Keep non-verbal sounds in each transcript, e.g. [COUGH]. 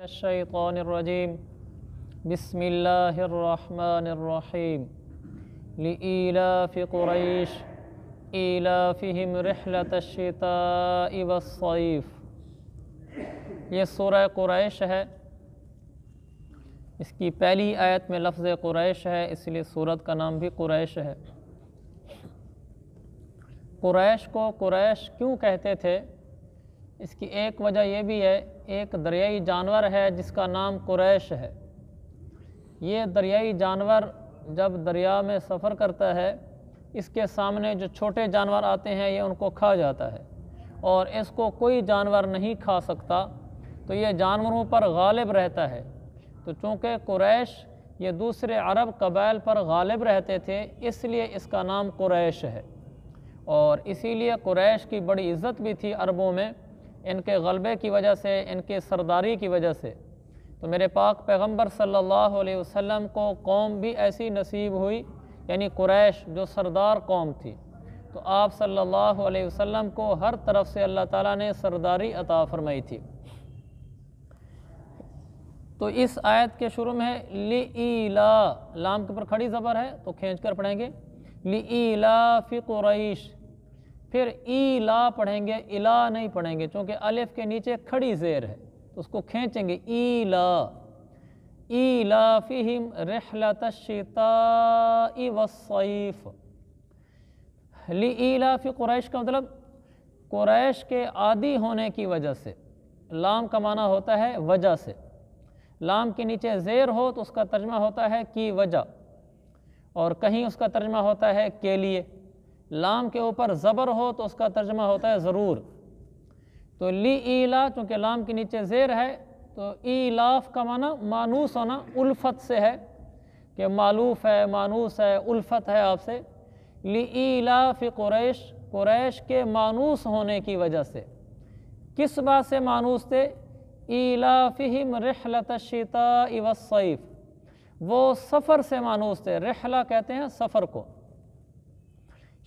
الشیطان الرجیم بسم اللہ الرحمن الرحیم فریش قریش ایلافہم رحلت الشتاء والصیف یہ سورہ قریش ہے اس کی پہلی آیت میں لفظ قریش ہے اس لیے سورت کا نام بھی قریش ہے قریش کو قریش کیوں کہتے تھے اس کی ایک وجہ یہ بھی ہے ایک دریائی جانور ہے جس کا نام قریش ہے یہ دریائی جانور جب دریا میں سفر کرتا ہے اس کے سامنے جو چھوٹے جانور آتے ہیں یہ ان کو کھا جاتا ہے اور اس کو کوئی جانور نہیں کھا سکتا تو یہ جانوروں پر غالب رہتا ہے تو چونکہ قریش یہ دوسرے عرب قبائل پر غالب رہتے تھے اس لیے اس کا نام قریش ہے اور اسی لیے قریش کی بڑی عزت بھی تھی عربوں میں ان کے غلبے کی وجہ سے ان کے سرداری کی وجہ سے تو میرے پاک پیغمبر صلی اللہ علیہ وسلم کو قوم بھی ایسی نصیب ہوئی یعنی قریش جو سردار قوم تھی تو آپ صلی اللہ علیہ وسلم کو ہر طرف سے اللہ تعالیٰ نے سرداری عطا فرمائی تھی تو اس آیت کے شروع میں لا لام کے پر کھڑی زبر ہے تو کھینچ کر پڑھیں گے فی قریش پھر ای لا پڑھیں گے الا نہیں پڑھیں گے چونکہ الف کے نیچے کھڑی زیر ہے تو اس کو کھینچیں گے ای لا ای لا فہم رحلت تشتا والصیف لی فی قریش کا مطلب قریش کے عادی ہونے کی وجہ سے لام کا معنی ہوتا ہے وجہ سے لام کے نیچے زیر ہو تو اس کا ترجمہ ہوتا ہے کی وجہ اور کہیں اس کا ترجمہ ہوتا ہے کے لیے لام کے اوپر زبر ہو تو اس کا ترجمہ ہوتا ہے ضرور تو لی ایلا چونکہ لام کے نیچے زیر ہے تو ایلاف کا معنی مانوس ہونا الفت سے ہے کہ معلوف ہے مانوس ہے الفت ہے آپ سے لی فی قریش قریش کے مانوس ہونے کی وجہ سے کس بات سے مانوس تھے ایلا فہم الشتاء والصیف وہ سفر سے مانوس تھے رحلہ کہتے ہیں سفر کو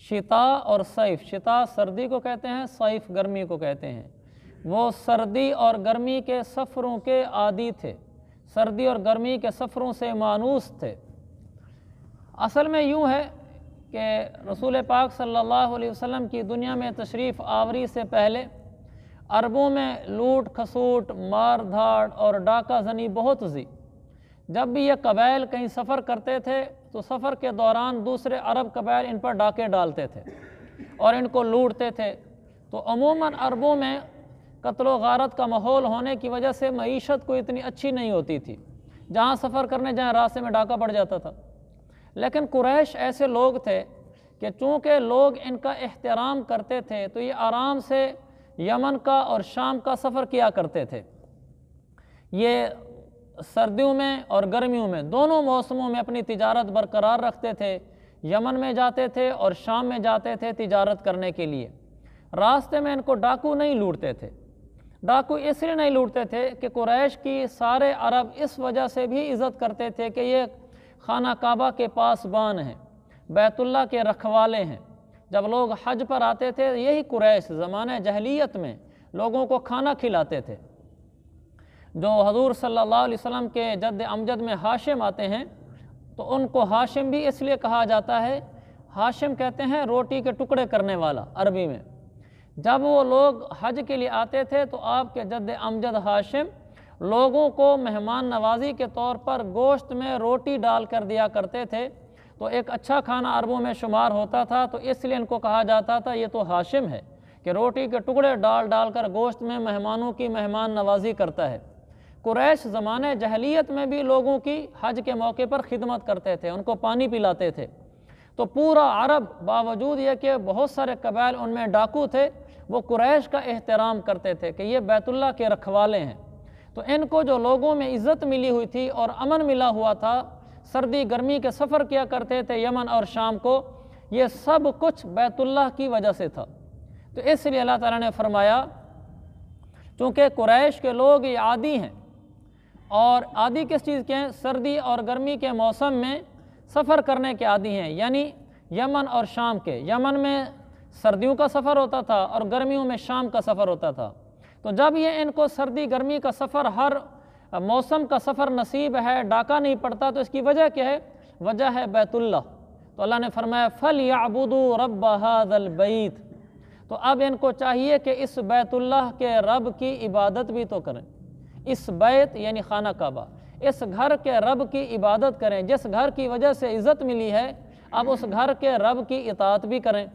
شتا اور سیف شتا سردی کو کہتے ہیں صیف گرمی کو کہتے ہیں وہ سردی اور گرمی کے سفروں کے عادی تھے سردی اور گرمی کے سفروں سے مانوس تھے اصل میں یوں ہے کہ رسول پاک صلی اللہ علیہ وسلم کی دنیا میں تشریف آوری سے پہلے عربوں میں لوٹ کھسوٹ مار دھاڑ اور ڈاکہ زنی بہت زی جب بھی یہ قبیل کہیں سفر کرتے تھے تو سفر کے دوران دوسرے عرب قبائل ان پر ڈاکے ڈالتے تھے اور ان کو لوٹتے تھے تو عموماً عربوں میں قتل و غارت کا ماحول ہونے کی وجہ سے معیشت کو اتنی اچھی نہیں ہوتی تھی جہاں سفر کرنے جائیں راستے میں ڈاکہ پڑ جاتا تھا لیکن قریش ایسے لوگ تھے کہ چونکہ لوگ ان کا احترام کرتے تھے تو یہ آرام سے یمن کا اور شام کا سفر کیا کرتے تھے یہ سردیوں میں اور گرمیوں میں دونوں موسموں میں اپنی تجارت برقرار رکھتے تھے یمن میں جاتے تھے اور شام میں جاتے تھے تجارت کرنے کے لیے راستے میں ان کو ڈاکو نہیں لوٹتے تھے ڈاکو اس لیے نہیں لوٹتے تھے کہ قریش کی سارے عرب اس وجہ سے بھی عزت کرتے تھے کہ یہ خانہ کعبہ کے پاس بان ہیں بیت اللہ کے رکھوالے ہیں جب لوگ حج پر آتے تھے یہی قریش زمانہ جہلیت میں لوگوں کو کھانا کھلاتے تھے جو حضور صلی اللہ علیہ وسلم کے جد امجد میں ہاشم آتے ہیں تو ان کو ہاشم بھی اس لیے کہا جاتا ہے ہاشم کہتے ہیں روٹی کے ٹکڑے کرنے والا عربی میں جب وہ لوگ حج کے لیے آتے تھے تو آپ کے جد امجد ہاشم لوگوں کو مہمان نوازی کے طور پر گوشت میں روٹی ڈال کر دیا کرتے تھے تو ایک اچھا کھانا عربوں میں شمار ہوتا تھا تو اس لیے ان کو کہا جاتا تھا یہ تو ہاشم ہے کہ روٹی کے ٹکڑے ڈال ڈال کر گوشت میں مہمانوں کی مہمان نوازی کرتا ہے قریش زمانے جہلیت میں بھی لوگوں کی حج کے موقع پر خدمت کرتے تھے ان کو پانی پلاتے تھے تو پورا عرب باوجود یہ کہ بہت سارے قبائل ان میں ڈاکو تھے وہ قریش کا احترام کرتے تھے کہ یہ بیت اللہ کے رکھوالے ہیں تو ان کو جو لوگوں میں عزت ملی ہوئی تھی اور امن ملا ہوا تھا سردی گرمی کے سفر کیا کرتے تھے یمن اور شام کو یہ سب کچھ بیت اللہ کی وجہ سے تھا تو اس لیے اللہ تعالیٰ نے فرمایا چونکہ قریش کے لوگ یہ عادی ہیں اور عادی کس چیز کے ہیں سردی اور گرمی کے موسم میں سفر کرنے کے عادی ہیں یعنی یمن اور شام کے یمن میں سردیوں کا سفر ہوتا تھا اور گرمیوں میں شام کا سفر ہوتا تھا تو جب یہ ان کو سردی گرمی کا سفر ہر موسم کا سفر نصیب ہے ڈاکہ نہیں پڑتا تو اس کی وجہ کیا ہے وجہ ہے بیت اللہ تو اللہ نے فرمایا فل یا ابود رب حاد تو اب ان کو چاہیے کہ اس بیت اللہ کے رب کی عبادت بھی تو کریں اس بیت یعنی خانہ کعبہ اس گھر کے رب کی عبادت کریں جس گھر کی وجہ سے عزت ملی ہے اب اس گھر کے رب کی اطاعت بھی کریں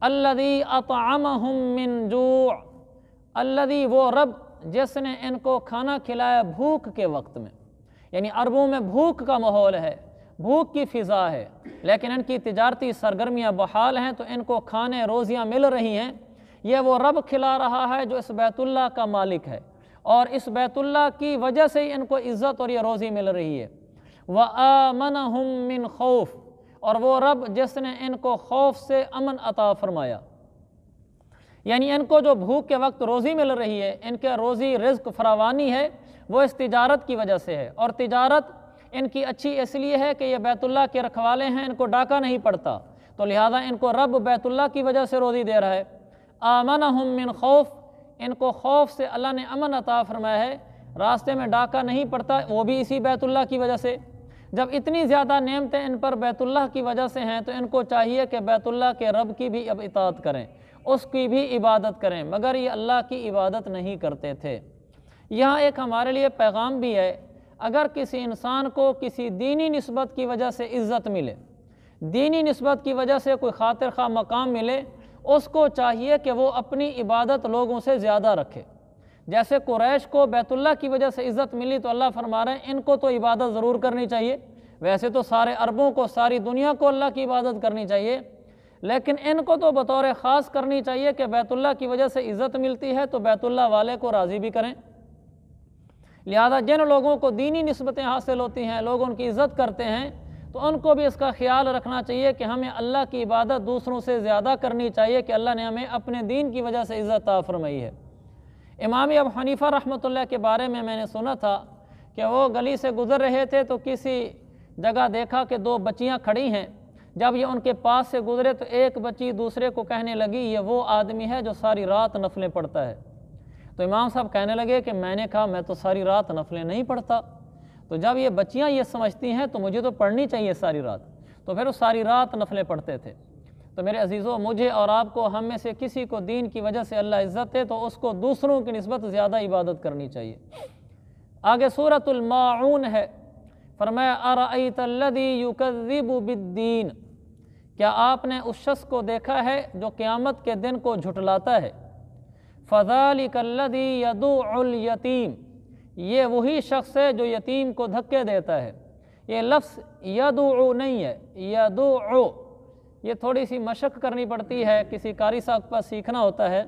اطعمہم من جوع الذی وہ رب جس نے ان کو کھانا کھلایا بھوک کے وقت میں یعنی عربوں میں بھوک کا ماحول ہے بھوک کی فضا ہے لیکن ان کی تجارتی سرگرمیاں بحال ہیں تو ان کو کھانے روزیاں مل رہی ہیں یہ وہ رب کھلا رہا ہے جو اس بیت اللہ کا مالک ہے اور اس بیت اللہ کی وجہ سے ان کو عزت اور یہ روزی مل رہی ہے وہ مِّن حمن خوف اور وہ رب جس نے ان کو خوف سے امن عطا فرمایا یعنی ان کو جو بھوک کے وقت روزی مل رہی ہے ان کے روزی رزق فراوانی ہے وہ اس تجارت کی وجہ سے ہے اور تجارت ان کی اچھی اس لیے ہے کہ یہ بیت اللہ کے رکھوالے ہیں ان کو ڈاکہ نہیں پڑتا تو لہٰذا ان کو رب بیت اللہ کی وجہ سے روزی دے رہا ہے آمنہم من خوف ان کو خوف سے اللہ نے امن عطا فرمایا ہے راستے میں ڈاکہ نہیں پڑتا وہ بھی اسی بیت اللہ کی وجہ سے جب اتنی زیادہ نعمتیں ان پر بیت اللہ کی وجہ سے ہیں تو ان کو چاہیے کہ بیت اللہ کے رب کی بھی اب اطاعت کریں اس کی بھی عبادت کریں مگر یہ اللہ کی عبادت نہیں کرتے تھے یہاں ایک ہمارے لیے پیغام بھی ہے اگر کسی انسان کو کسی دینی نسبت کی وجہ سے عزت ملے دینی نسبت کی وجہ سے کوئی خاطر خواہ مقام ملے اس کو چاہیے کہ وہ اپنی عبادت لوگوں سے زیادہ رکھے جیسے قریش کو بیت اللہ کی وجہ سے عزت ملی تو اللہ فرما رہے ہیں ان کو تو عبادت ضرور کرنی چاہیے ویسے تو سارے عربوں کو ساری دنیا کو اللہ کی عبادت کرنی چاہیے لیکن ان کو تو بطور خاص کرنی چاہیے کہ بیت اللہ کی وجہ سے عزت ملتی ہے تو بیت اللہ والے کو راضی بھی کریں لہذا جن لوگوں کو دینی نسبتیں حاصل ہوتی ہیں لوگ ان کی عزت کرتے ہیں تو ان کو بھی اس کا خیال رکھنا چاہیے کہ ہمیں اللہ کی عبادت دوسروں سے زیادہ کرنی چاہیے کہ اللہ نے ہمیں اپنے دین کی وجہ سے عزت فرمائی ہے امام اب حنیفہ رحمۃ اللہ کے بارے میں میں نے سنا تھا کہ وہ گلی سے گزر رہے تھے تو کسی جگہ دیکھا کہ دو بچیاں کھڑی ہیں جب یہ ان کے پاس سے گزرے تو ایک بچی دوسرے کو کہنے لگی یہ وہ آدمی ہے جو ساری رات نفلیں پڑھتا ہے تو امام صاحب کہنے لگے کہ میں نے کہا میں تو ساری رات نفلیں نہیں پڑھتا تو جب یہ بچیاں یہ سمجھتی ہیں تو مجھے تو پڑھنی چاہیے ساری رات تو پھر وہ ساری رات نفلیں پڑھتے تھے تو میرے عزیزوں مجھے اور آپ کو ہم میں سے کسی کو دین کی وجہ سے اللہ عزت ہے تو اس کو دوسروں کی نسبت زیادہ عبادت کرنی چاہیے آگے صورت الماعون ہے فرمایا یکذب بالدین کیا آپ نے اس شخص کو دیکھا ہے جو قیامت کے دن کو جھٹلاتا ہے فَذَلِكَ الَّذِي یدو الْيَتِيمِ یہ وہی شخص ہے جو یتیم کو دھکے دیتا ہے یہ لفظ یدعو نہیں ہے یدعو یہ تھوڑی سی مشق کرنی پڑتی ہے کسی قاری شخص پر سیکھنا ہوتا ہے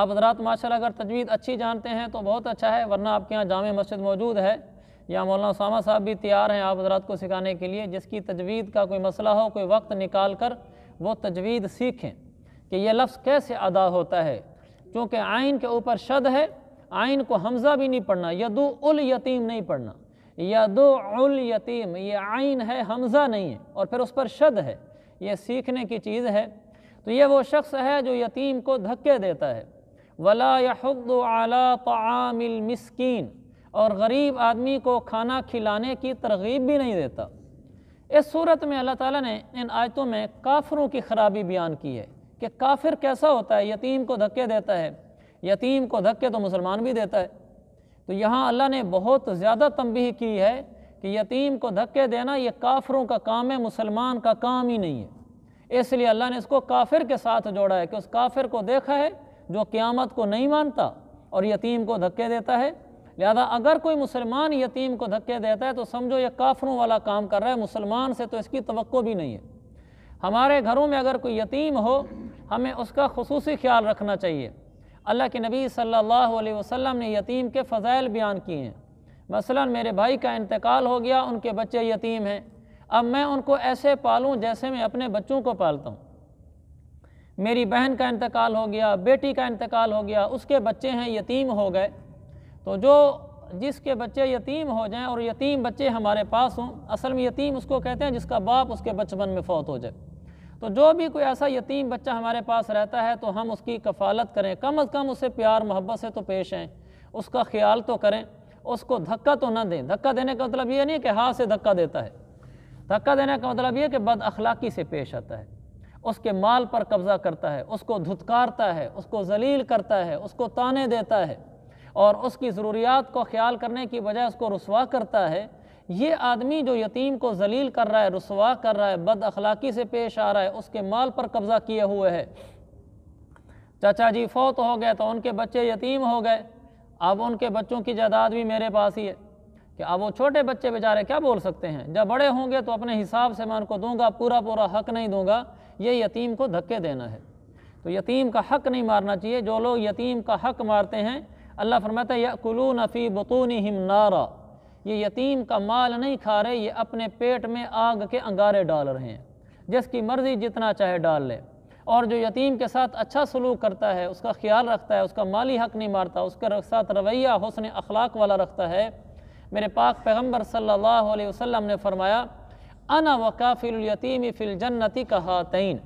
آپ حضرات ماشاء اللہ اگر تجوید اچھی جانتے ہیں تو بہت اچھا ہے ورنہ آپ کے یہاں جامع مسجد موجود ہے یا مولانا اسامہ صاحب بھی تیار ہیں آپ حضرات کو سکھانے کے لیے جس کی تجوید کا کوئی مسئلہ ہو کوئی وقت نکال کر وہ تجوید سیکھیں کہ یہ لفظ کیسے ادا ہوتا ہے چونکہ آئین کے اوپر شد ہے آئین کو حمزہ بھی نہیں پڑھنا یدو یتیم نہیں پڑھنا یدال یتیم یہ آئین ہے حمزہ نہیں ہے اور پھر اس پر شد ہے یہ سیکھنے کی چیز ہے تو یہ وہ شخص ہے جو یتیم کو دھکے دیتا ہے ولا یا عَلَىٰ طَعَامِ الْمِسْكِينَ اور غریب آدمی کو کھانا کھلانے کی ترغیب بھی نہیں دیتا اس صورت میں اللہ تعالیٰ نے ان آیتوں میں کافروں کی خرابی بیان کی ہے کہ کافر کیسا ہوتا ہے یتیم کو دھکے دیتا ہے یتیم کو دھکے تو مسلمان بھی دیتا ہے تو یہاں اللہ نے بہت زیادہ تنبیہ کی ہے کہ یتیم کو دھکے دینا یہ کافروں کا کام ہے مسلمان کا کام ہی نہیں ہے اس لیے اللہ نے اس کو کافر کے ساتھ جوڑا ہے کہ اس کافر کو دیکھا ہے جو قیامت کو نہیں مانتا اور یتیم کو دھکے دیتا ہے لہذا اگر کوئی مسلمان یتیم کو دھکے دیتا ہے تو سمجھو یہ کافروں والا کام کر رہا ہے مسلمان سے تو اس کی توقع بھی نہیں ہے ہمارے گھروں میں اگر کوئی یتیم ہو ہمیں اس کا خصوصی خیال رکھنا چاہیے اللہ کے نبی صلی اللہ علیہ وسلم نے یتیم کے فضائل بیان کیے ہیں مثلا میرے بھائی کا انتقال ہو گیا ان کے بچے یتیم ہیں اب میں ان کو ایسے پالوں جیسے میں اپنے بچوں کو پالتا ہوں میری بہن کا انتقال ہو گیا بیٹی کا انتقال ہو گیا اس کے بچے ہیں یتیم ہو گئے تو جو جس کے بچے یتیم ہو جائیں اور یتیم بچے ہمارے پاس ہوں اصل میں یتیم اس کو کہتے ہیں جس کا باپ اس کے بچپن میں فوت ہو جائے تو جو بھی کوئی ایسا یتیم بچہ ہمارے پاس رہتا ہے تو ہم اس کی کفالت کریں کم از کم اسے پیار محبت سے تو پیش آئیں اس کا خیال تو کریں اس کو دھکا تو نہ دیں دھکا دینے کا مطلب یہ نہیں کہ ہاتھ سے دھکا دیتا ہے دھکا دینے کا مطلب یہ ہے کہ بد اخلاقی سے پیش آتا ہے اس کے مال پر قبضہ کرتا ہے اس کو دھتکارتا ہے اس کو ذلیل کرتا ہے اس کو تانے دیتا ہے اور اس کی ضروریات کو خیال کرنے کی بجائے اس کو رسوا کرتا ہے یہ آدمی جو یتیم کو ذلیل کر رہا ہے رسوا کر رہا ہے بد اخلاقی سے پیش آ رہا ہے اس کے مال پر قبضہ کیے ہوئے ہے چچا جی فوت ہو گئے تو ان کے بچے یتیم ہو گئے اب ان کے بچوں کی جائیداد بھی میرے پاس ہی ہے کہ اب وہ چھوٹے بچے بیچارے کیا بول سکتے ہیں جب بڑے ہوں گے تو اپنے حساب سے میں ان کو دوں گا پورا پورا حق نہیں دوں گا یہ یتیم کو دھکے دینا ہے تو یتیم کا حق نہیں مارنا چاہیے جو لوگ یتیم کا حق مارتے ہیں اللہ ہے یا قلو نفی بطونہم ہم نارا یہ یتیم کا مال نہیں کھا رہے یہ اپنے پیٹ میں آگ کے انگارے ڈال رہے ہیں جس کی مرضی جتنا چاہے ڈال لے اور جو یتیم کے ساتھ اچھا سلوک کرتا ہے اس کا خیال رکھتا ہے اس کا مالی حق نہیں مارتا اس کے ساتھ رویہ حسن اخلاق والا رکھتا ہے میرے پاک پیغمبر صلی اللہ علیہ وسلم نے فرمایا انا وکافل الیتیم فی الجنتی کا ہاتین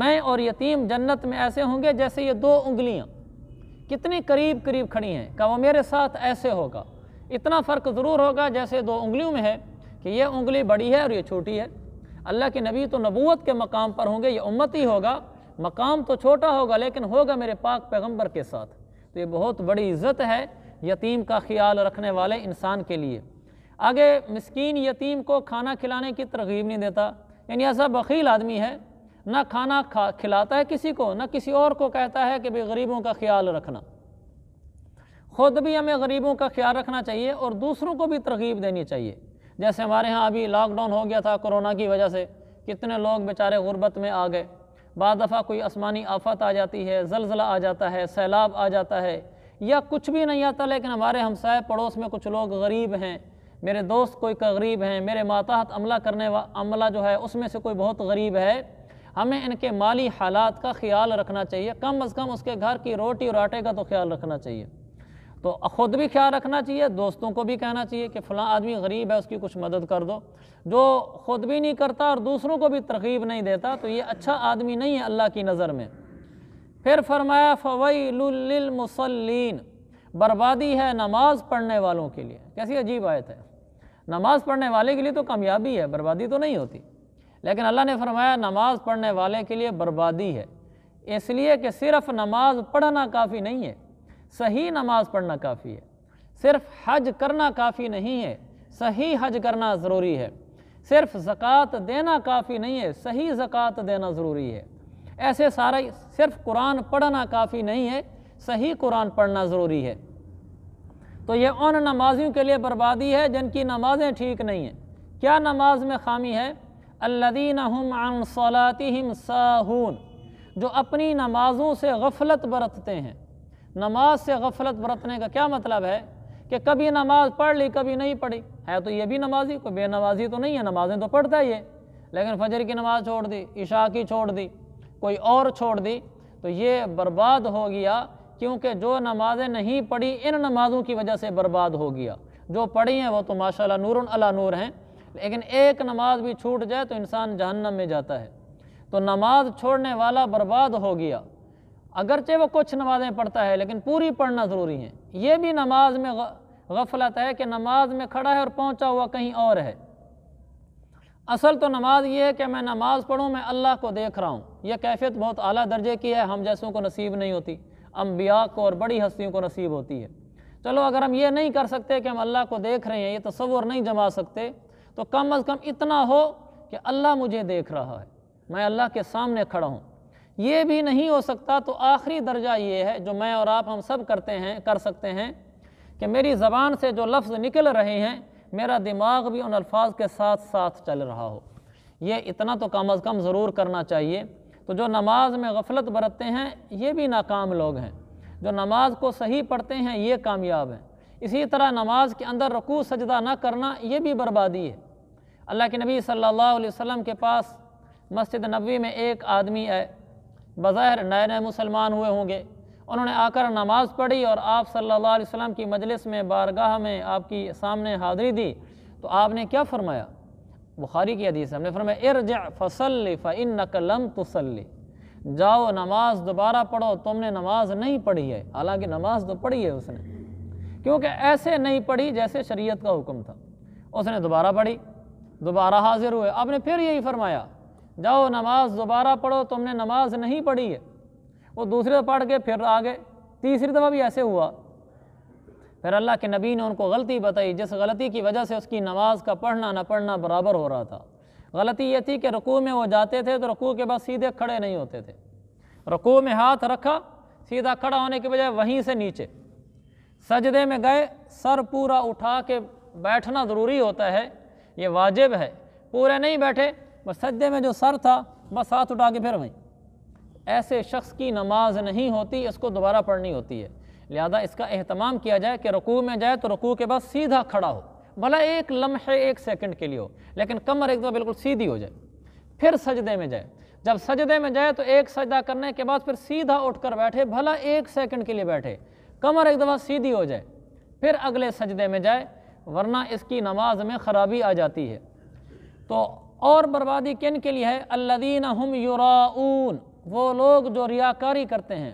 میں اور یتیم جنت میں ایسے ہوں گے جیسے یہ دو انگلیاں کتنی قریب قریب کھڑی ہیں کہ وہ میرے ساتھ ایسے ہوگا اتنا فرق ضرور ہوگا جیسے دو انگلیوں میں ہے کہ یہ انگلی بڑی ہے اور یہ چھوٹی ہے اللہ کے نبی تو نبوت کے مقام پر ہوں گے یہ امتی ہوگا مقام تو چھوٹا ہوگا لیکن ہوگا میرے پاک پیغمبر کے ساتھ تو یہ بہت بڑی عزت ہے یتیم کا خیال رکھنے والے انسان کے لیے آگے مسکین یتیم کو کھانا کھلانے کی ترغیب نہیں دیتا یعنی ایسا بخیل آدمی ہے نہ کھانا کھلاتا ہے کسی کو نہ کسی اور کو کہتا ہے کہ بھائی غریبوں کا خیال رکھنا خود بھی ہمیں غریبوں کا خیال رکھنا چاہیے اور دوسروں کو بھی ترغیب دینی چاہیے جیسے ہمارے ہاں ابھی لاک ڈاؤن ہو گیا تھا کرونا کی وجہ سے کتنے لوگ بیچارے غربت میں آ گئے بعض دفعہ کوئی آسمانی آفت آ جاتی ہے زلزلہ آ جاتا ہے سیلاب آ جاتا ہے یا کچھ بھی نہیں آتا لیکن ہمارے ہمسائے پڑوس میں کچھ لوگ غریب ہیں میرے دوست کوئی غریب ہیں میرے ماتحت عملہ کرنے وا عملہ جو ہے اس میں سے کوئی بہت غریب ہے ہمیں ان کے مالی حالات کا خیال رکھنا چاہیے کم از کم اس کے گھر کی روٹی اور آٹے کا تو خیال رکھنا چاہیے تو خود بھی خیال رکھنا چاہیے دوستوں کو بھی کہنا چاہیے کہ فلاں آدمی غریب ہے اس کی کچھ مدد کر دو جو خود بھی نہیں کرتا اور دوسروں کو بھی ترغیب نہیں دیتا تو یہ اچھا آدمی نہیں ہے اللہ کی نظر میں پھر فرمایا فویل للمصلین بربادی ہے نماز پڑھنے والوں کے لیے کیسی عجیب آیت ہے نماز پڑھنے والے کے لیے تو کامیابی ہے بربادی تو نہیں ہوتی لیکن اللہ نے فرمایا نماز پڑھنے والے کے لیے بربادی ہے اس لیے کہ صرف نماز پڑھنا کافی نہیں ہے صحیح نماز پڑھنا کافی ہے صرف حج کرنا کافی نہیں ہے صحیح حج کرنا ضروری ہے صرف زکوٰۃ دینا کافی نہیں ہے صحیح زکوٰۃ دینا ضروری ہے ایسے سارے صرف قرآن پڑھنا کافی نہیں ہے صحیح قرآن پڑھنا ضروری ہے تو یہ ان نمازیوں کے لیے بربادی ہے جن کی نمازیں ٹھیک نہیں ہیں کیا نماز میں خامی ہے عَنْ صَلَاتِهِمْ سَاهُونَ جو اپنی نمازوں سے غفلت برتتے ہیں نماز سے غفلت برتنے کا کیا مطلب ہے کہ کبھی نماز پڑھ لی کبھی نہیں پڑھی ہے تو یہ بھی نمازی کوئی بے نمازی تو نہیں ہے نمازیں تو پڑھتا ہی ہے لیکن فجر کی نماز چھوڑ دی عشاء کی چھوڑ دی کوئی اور چھوڑ دی تو یہ برباد ہو گیا کیونکہ جو نمازیں نہیں پڑھی ان نمازوں کی وجہ سے برباد ہو گیا جو پڑھی ہیں وہ تو نور اللہ نور ہیں لیکن ایک نماز بھی چھوٹ جائے تو انسان جہنم میں جاتا ہے تو نماز چھوڑنے والا برباد ہو گیا اگرچہ وہ کچھ نمازیں پڑھتا ہے لیکن پوری پڑھنا ضروری ہیں یہ بھی نماز میں غفلت ہے کہ نماز میں کھڑا ہے اور پہنچا ہوا کہیں اور ہے اصل تو نماز یہ ہے کہ میں نماز پڑھوں میں اللہ کو دیکھ رہا ہوں یہ کیفیت بہت اعلیٰ درجے کی ہے ہم جیسوں کو نصیب نہیں ہوتی انبیاء کو اور بڑی ہستیوں کو نصیب ہوتی ہے چلو اگر ہم یہ نہیں کر سکتے کہ ہم اللہ کو دیکھ رہے ہیں یہ تصور نہیں جما سکتے تو کم از کم اتنا ہو کہ اللہ مجھے دیکھ رہا ہے میں اللہ کے سامنے کھڑا ہوں یہ بھی نہیں ہو سکتا تو آخری درجہ یہ ہے جو میں اور آپ ہم سب کرتے ہیں کر سکتے ہیں کہ میری زبان سے جو لفظ نکل رہے ہیں میرا دماغ بھی ان الفاظ کے ساتھ ساتھ چل رہا ہو یہ اتنا تو کم از کم ضرور کرنا چاہیے تو جو نماز میں غفلت برتتے ہیں یہ بھی ناکام لوگ ہیں جو نماز کو صحیح پڑھتے ہیں یہ کامیاب ہیں اسی طرح نماز کے اندر رکوع سجدہ نہ کرنا یہ بھی بربادی ہے اللہ کے نبی صلی اللہ علیہ وسلم کے پاس مسجد نبوی میں ایک آدمی آئے بظاہر نئے نئے مسلمان ہوئے ہوں گے انہوں نے آ کر نماز پڑھی اور آپ صلی اللہ علیہ وسلم کی مجلس میں بارگاہ میں آپ کی سامنے حاضری دی تو آپ نے کیا فرمایا بخاری کی حدیث ہم نے فرمایا ارجع فصلی فانک لم تصلی جاؤ نماز دوبارہ پڑھو تم نے نماز نہیں پڑھی ہے حالانکہ نماز تو پڑھی ہے اس نے کیونکہ ایسے نہیں پڑھی جیسے شریعت کا حکم تھا اس نے دوبارہ پڑھی دوبارہ حاضر ہوئے آپ نے پھر یہی فرمایا جاؤ نماز دوبارہ پڑھو تم نے نماز نہیں پڑھی ہے وہ دوسرے پڑھ کے پھر آگے تیسری دفعہ بھی ایسے ہوا پھر اللہ کے نبی نے ان کو غلطی بتائی جس غلطی کی وجہ سے اس کی نماز کا پڑھنا نہ پڑھنا برابر ہو رہا تھا غلطی یہ تھی کہ رکوع میں وہ جاتے تھے تو رکوع کے بعد سیدھے کھڑے نہیں ہوتے تھے رکوع میں ہاتھ رکھا سیدھا کھڑا ہونے کی بجائے وہیں سے نیچے سجدے میں گئے سر پورا اٹھا کے بیٹھنا ضروری ہوتا ہے یہ واجب ہے پورے نہیں بیٹھے بس سجدے میں جو سر تھا بس ہاتھ اٹھا کے پھر وہیں ایسے شخص کی نماز نہیں ہوتی اس کو دوبارہ پڑھنی ہوتی ہے لہذا اس کا اہتمام کیا جائے کہ رکوع میں جائے تو رکوع کے بعد سیدھا کھڑا ہو بھلا ایک لمحے ایک سیکنڈ کے لیے ہو لیکن کمر ایک دفعہ بالکل سیدھی ہو جائے پھر سجدے میں جائے جب سجدے میں جائے تو ایک سجدہ کرنے کے بعد پھر سیدھا اٹھ کر بیٹھے بھلا ایک سیکنڈ کے لیے بیٹھے کمر ایک دفعہ سیدھی ہو جائے پھر اگلے سجدے میں جائے ورنہ اس کی نماز میں خرابی آ جاتی ہے تو اور بربادی کن کے لیے ہے اللہدین ہم یوراون وہ لوگ جو ریاکاری کرتے ہیں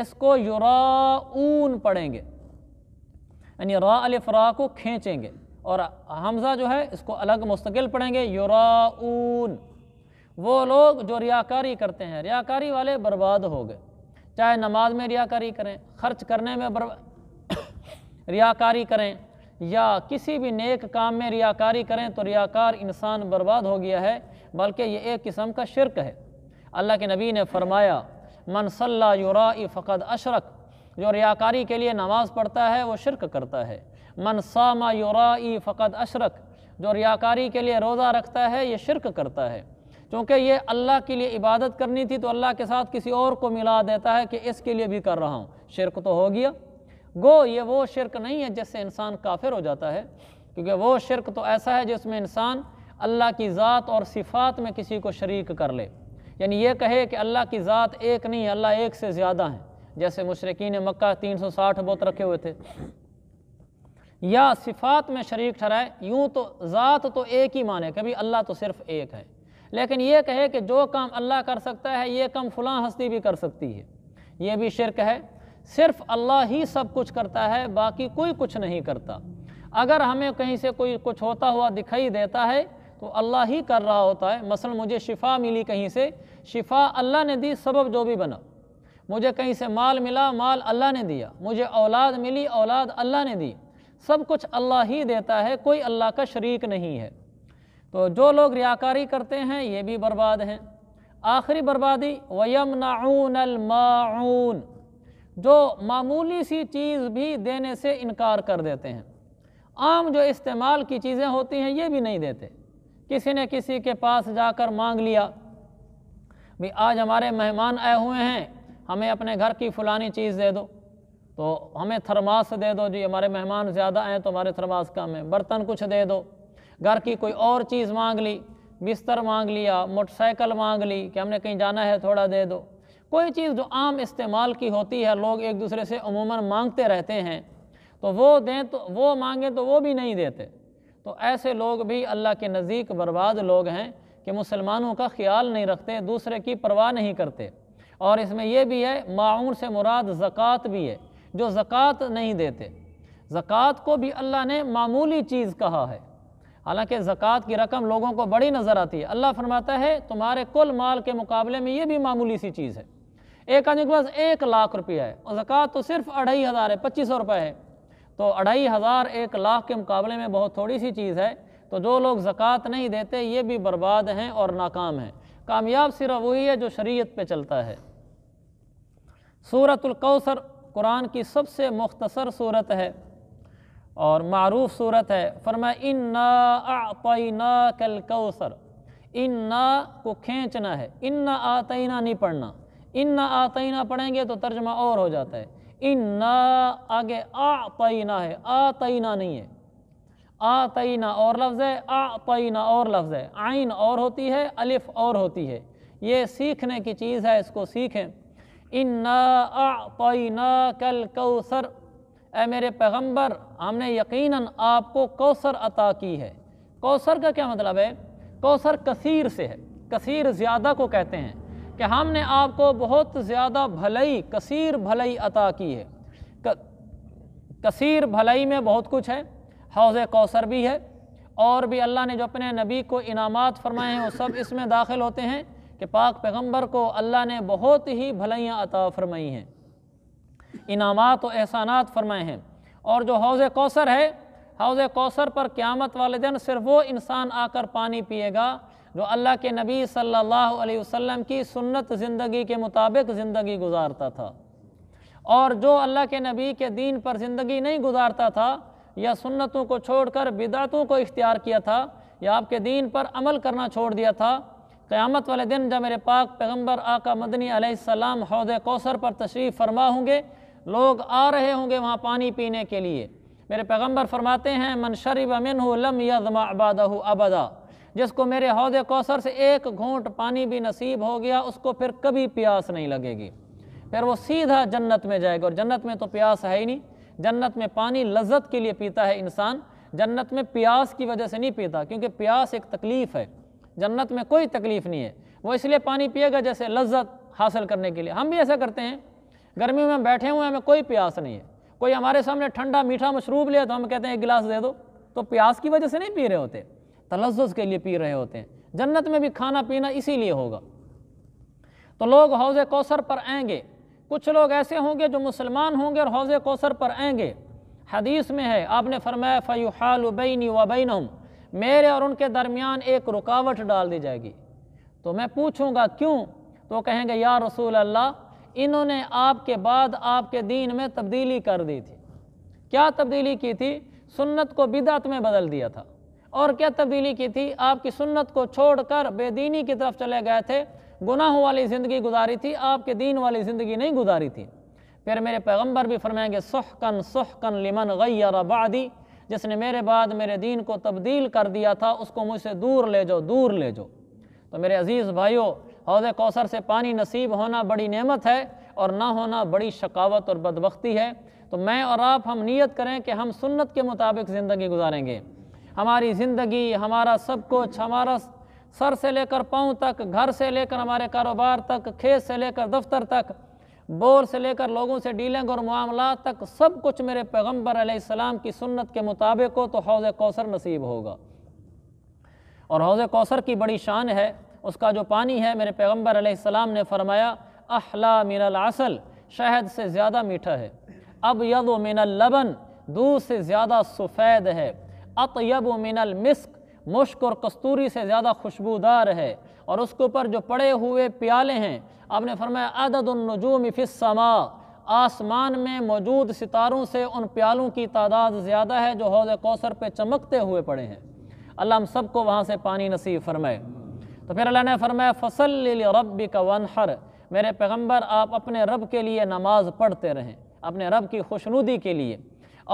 اس کو یوراون پڑھیں گے یعنی را را کو کھینچیں گے اور حمزہ جو ہے اس کو الگ مستقل پڑھیں گے یوراون وہ لوگ جو ریاکاری کرتے ہیں ریاکاری والے برباد ہو گئے چاہے نماز میں ریاکاری کریں خرچ کرنے میں برا [COUGHS] ریاکاری کریں یا کسی بھی نیک کام میں ریاکاری کریں تو ریاکار انسان برباد ہو گیا ہے بلکہ یہ ایک قسم کا شرک ہے اللہ کے نبی نے فرمایا من صلی یورا فقد اشرک جو ریاکاری کے لیے نماز پڑھتا ہے وہ شرک کرتا ہے من ساما یورا فقد اشرک جو ریاکاری کے لیے روزہ رکھتا ہے یہ شرک کرتا ہے چونکہ یہ اللہ کے لیے عبادت کرنی تھی تو اللہ کے ساتھ کسی اور کو ملا دیتا ہے کہ اس کے لیے بھی کر رہا ہوں شرک تو ہو گیا گو یہ وہ شرک نہیں ہے جس سے انسان کافر ہو جاتا ہے کیونکہ وہ شرک تو ایسا ہے جس میں انسان اللہ کی ذات اور صفات میں کسی کو شریک کر لے یعنی یہ کہے کہ اللہ کی ذات ایک نہیں ہے اللہ ایک سے زیادہ ہیں جیسے مشرقین مکہ تین سو ساٹھ بوت رکھے ہوئے تھے یا صفات میں شریک ٹھہرائے یوں تو ذات تو ایک ہی مانے کبھی اللہ تو صرف ایک ہے لیکن یہ کہے کہ جو کام اللہ کر سکتا ہے یہ کام فلاں ہستی بھی کر سکتی ہے یہ بھی شرک ہے صرف اللہ ہی سب کچھ کرتا ہے باقی کوئی کچھ نہیں کرتا اگر ہمیں کہیں سے کوئی کچھ ہوتا ہوا دکھائی دیتا ہے تو اللہ ہی کر رہا ہوتا ہے مثلا مجھے شفا ملی کہیں سے شفا اللہ نے دی سبب جو بھی بنا مجھے کہیں سے مال ملا مال اللہ نے دیا مجھے اولاد ملی اولاد اللہ نے دی سب کچھ اللہ ہی دیتا ہے کوئی اللہ کا شریک نہیں ہے تو جو لوگ ریاکاری کرتے ہیں یہ بھی برباد ہیں آخری بربادی وَيَمْنَعُونَ الْمَاعُونَ جو معمولی سی چیز بھی دینے سے انکار کر دیتے ہیں عام جو استعمال کی چیزیں ہوتی ہیں یہ بھی نہیں دیتے کسی نے کسی کے پاس جا کر مانگ لیا بھی آج ہمارے مہمان آئے ہوئے ہیں ہمیں اپنے گھر کی فلانی چیز دے دو تو ہمیں تھرماس دے دو جی ہمارے مہمان زیادہ آئے تو ہمارے تھرماس کا ہمیں برتن کچھ دے دو گھر کی کوئی اور چیز مانگ لی بستر مانگ لیا موٹر سائیکل مانگ لی کہ ہم نے کہیں جانا ہے تھوڑا دے دو کوئی چیز جو عام استعمال کی ہوتی ہے لوگ ایک دوسرے سے عموماً مانگتے رہتے ہیں تو وہ دیں تو وہ مانگیں تو وہ بھی نہیں دیتے تو ایسے لوگ بھی اللہ کے نزدیک برباد لوگ ہیں کہ مسلمانوں کا خیال نہیں رکھتے دوسرے کی پرواہ نہیں کرتے اور اس میں یہ بھی ہے معاون سے مراد زکوٰۃ بھی ہے جو زکوٰۃ نہیں دیتے زکوٰۃ کو بھی اللہ نے معمولی چیز کہا ہے حالانکہ زکوٰۃ کی رقم لوگوں کو بڑی نظر آتی ہے اللہ فرماتا ہے تمہارے کل مال کے مقابلے میں یہ بھی معمولی سی چیز ہے ایک آدمی کے پاس ایک لاکھ روپیہ ہے اور زکوٰۃ تو صرف اڑھائی ہزار ہے پچیس سو روپئے ہے تو اڑھائی ہزار ایک لاکھ کے مقابلے میں بہت تھوڑی سی چیز ہے تو جو لوگ زکوٰۃ نہیں دیتے یہ بھی برباد ہیں اور ناکام ہیں کامیاب صرف وہی ہے جو شریعت پہ چلتا ہے صورت القوثر قرآن کی سب سے مختصر صورت ہے اور معروف صورت ہے فرمایا ان نا آپ نا کل کو کھینچنا ہے ان نا آتئینہ نہیں پڑھنا ان نہ پڑھیں گے تو ترجمہ اور ہو جاتا ہے ان نہ آگے آتئینہ ہے آتئینہ نہیں ہے آتئینہ اور لفظ ہے آتئینہ اور لفظ ہے عین اور ہوتی ہے الف اور ہوتی ہے یہ سیکھنے کی چیز ہے اس کو سیکھیں ان نہ آ کل کوسر اے میرے پیغمبر ہم نے یقیناً آپ کو کوثر عطا کی ہے کوثر کا کیا مطلب ہے کوثر کثیر سے ہے کثیر زیادہ کو کہتے ہیں کہ ہم نے آپ کو بہت زیادہ بھلائی کثیر بھلائی عطا کی ہے کثیر بھلائی میں بہت کچھ ہے حوض کوثر بھی ہے اور بھی اللہ نے جو اپنے نبی کو انعامات فرمائے ہیں وہ سب اس میں داخل ہوتے ہیں کہ پاک پیغمبر کو اللہ نے بہت ہی بھلائیاں عطا فرمائی ہیں انعامات و احسانات فرمائے ہیں اور جو حوض کوثر ہے حوض کوثر پر قیامت والے دن صرف وہ انسان آ کر پانی پیے گا جو اللہ کے نبی صلی اللہ علیہ وسلم کی سنت زندگی کے مطابق زندگی گزارتا تھا اور جو اللہ کے نبی کے دین پر زندگی نہیں گزارتا تھا یا سنتوں کو چھوڑ کر بدعتوں کو اختیار کیا تھا یا آپ کے دین پر عمل کرنا چھوڑ دیا تھا قیامت والے دن جب میرے پاک پیغمبر آقا مدنی علیہ السلام حوض کوثر پر تشریف فرما ہوں گے لوگ آ رہے ہوں گے وہاں پانی پینے کے لیے میرے پیغمبر فرماتے ہیں من شرب منہ لم یزما عبادہ ابدا جس کو میرے حوض کوسر سے ایک گھونٹ پانی بھی نصیب ہو گیا اس کو پھر کبھی پیاس نہیں لگے گی پھر وہ سیدھا جنت میں جائے گا اور جنت میں تو پیاس ہے ہی نہیں جنت میں پانی لذت کے لیے پیتا ہے انسان جنت میں پیاس کی وجہ سے نہیں پیتا کیونکہ پیاس ایک تکلیف ہے جنت میں کوئی تکلیف نہیں ہے وہ اس لیے پانی پیے گا جیسے لذت حاصل کرنے کے لیے ہم بھی ایسا کرتے ہیں گرمیوں میں بیٹھے ہوئے ہیں ہمیں کوئی پیاس نہیں ہے کوئی ہمارے سامنے ٹھنڈا میٹھا مشروب لیا تو ہم کہتے ہیں ایک گلاس دے دو تو پیاس کی وجہ سے نہیں پی رہے ہوتے تلزز کے لیے پی رہے ہوتے ہیں جنت میں بھی کھانا پینا اسی لیے ہوگا تو لوگ حوض کوثر پر آئیں گے کچھ لوگ ایسے ہوں گے جو مسلمان ہوں گے اور حوض کوثر پر آئیں گے حدیث میں ہے آپ نے فرمایا فیو بینی و بینہم میرے اور ان کے درمیان ایک رکاوٹ ڈال دی جائے گی تو میں پوچھوں گا کیوں تو کہیں گے یا رسول اللہ انہوں نے آپ کے بعد آپ کے دین میں تبدیلی کر دی تھی کیا تبدیلی کی تھی سنت کو بدعت میں بدل دیا تھا اور کیا تبدیلی کی تھی آپ کی سنت کو چھوڑ کر بے دینی کی طرف چلے گئے تھے گناہ والی زندگی گزاری تھی آپ کے دین والی زندگی نہیں گزاری تھی پھر میرے پیغمبر بھی فرمائیں گے سحکن سحکن لمن غیر بعدی جس نے میرے بعد میرے دین کو تبدیل کر دیا تھا اس کو مجھ سے دور لے جاؤ دور لے جاؤ تو میرے عزیز بھائیوں حوض کوثر سے پانی نصیب ہونا بڑی نعمت ہے اور نہ ہونا بڑی شکاوت اور بدبختی ہے تو میں اور آپ ہم نیت کریں کہ ہم سنت کے مطابق زندگی گزاریں گے ہماری زندگی ہمارا سب کچھ ہمارا سر سے لے کر پاؤں تک گھر سے لے کر ہمارے کاروبار تک کھیت سے لے کر دفتر تک بور سے لے کر لوگوں سے ڈیلنگ اور معاملات تک سب کچھ میرے پیغمبر علیہ السلام کی سنت کے مطابق ہو تو حوض کوثر نصیب ہوگا اور حوض کوثر کی بڑی شان ہے اس کا جو پانی ہے میرے پیغمبر علیہ السلام نے فرمایا احلا من العسل شہد سے زیادہ میٹھا ہے اب ید من اللبن دودھ سے زیادہ سفید ہے اطیب من المسک مشک اور کستوری سے زیادہ خوشبودار ہے اور اس کے اوپر جو پڑے ہوئے پیالے ہیں آپ نے فرمایا عدد النجوم فی السماء آسمان میں موجود ستاروں سے ان پیالوں کی تعداد زیادہ ہے جو حوض کوثر پہ چمکتے ہوئے پڑے ہیں اللہ ہم سب کو وہاں سے پانی نصیب فرمائے تو پھر اللہ نے فرمایا فصل لربک وانحر کا میرے پیغمبر آپ اپنے رب کے لیے نماز پڑھتے رہیں اپنے رب کی خوشنودی کے لیے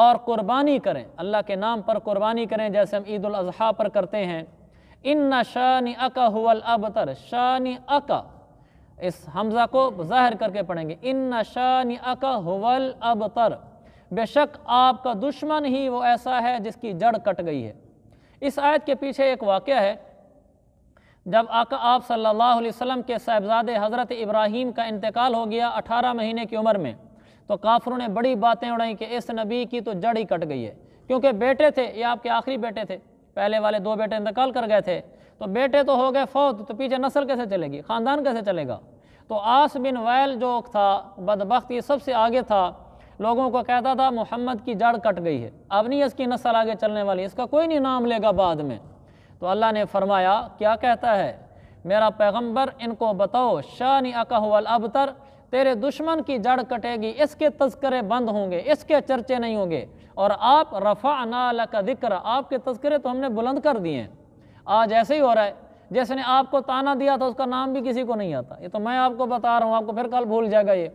اور قربانی کریں اللہ کے نام پر قربانی کریں جیسے ہم عید الاضحیٰ پر کرتے ہیں ان شَانِ اَكَ هُوَ الْأَبْتَرِ شَانِ اَكَ شان اکا اس حمزہ کو ظاہر کر کے پڑھیں گے ان شَانِ شان هُوَ الْأَبْتَرِ بے شک آپ کا دشمن ہی وہ ایسا ہے جس کی جڑ کٹ گئی ہے اس آیت کے پیچھے ایک واقعہ ہے جب آقا آپ صلی اللہ علیہ وسلم کے صاحبزاد حضرت ابراہیم کا انتقال ہو گیا اٹھارہ مہینے کی عمر میں تو کافروں نے بڑی باتیں اڑائیں کہ اس نبی کی تو جڑ ہی کٹ گئی ہے کیونکہ بیٹے تھے یہ آپ کے آخری بیٹے تھے پہلے والے دو بیٹے انتقال کر گئے تھے تو بیٹے تو ہو گئے فوت تو پیچھے نسل کیسے چلے گی خاندان کیسے چلے گا تو آس بن ویل جو تھا بدبخت یہ سب سے آگے تھا لوگوں کو کہتا تھا محمد کی جڑ کٹ گئی ہے اب نہیں اس کی نسل آگے چلنے والی اس کا کوئی نہیں نام لے گا بعد میں تو اللہ نے فرمایا کیا کہتا ہے میرا پیغمبر ان کو بتاؤ شاہ نی اکا تیرے دشمن کی جڑ کٹے گی اس کے تذکرے بند ہوں گے اس کے چرچے نہیں ہوں گے اور آپ رفعنا لکا ذکر آپ کے تذکرے تو ہم نے بلند کر دیے ہیں آج ایسے ہی ہو رہا ہے جس نے آپ کو تانا دیا تھا اس کا نام بھی کسی کو نہیں آتا یہ تو میں آپ کو بتا رہا ہوں آپ کو پھر کل بھول جائے گا یہ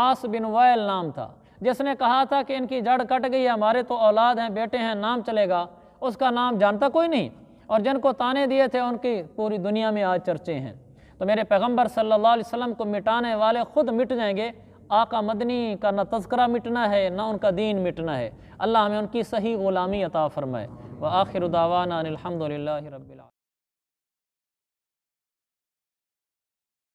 آس بن ویل نام تھا جس نے کہا تھا کہ ان کی جڑ کٹ گئی ہے ہمارے تو اولاد ہیں بیٹے ہیں نام چلے گا اس کا نام جانتا کوئی نہیں اور جن کو تانے دیے تھے ان کی پوری دنیا میں آج چرچے ہیں تو میرے پیغمبر صلی اللہ علیہ وسلم کو مٹانے والے خود مٹ جائیں گے آقا مدنی کا نہ تذکرہ مٹنا ہے نہ ان کا دین مٹنا ہے اللہ ہمیں ان کی صحیح غلامی عطا فرمائے وآخر دعوانا اداوا الحمد رب العالمين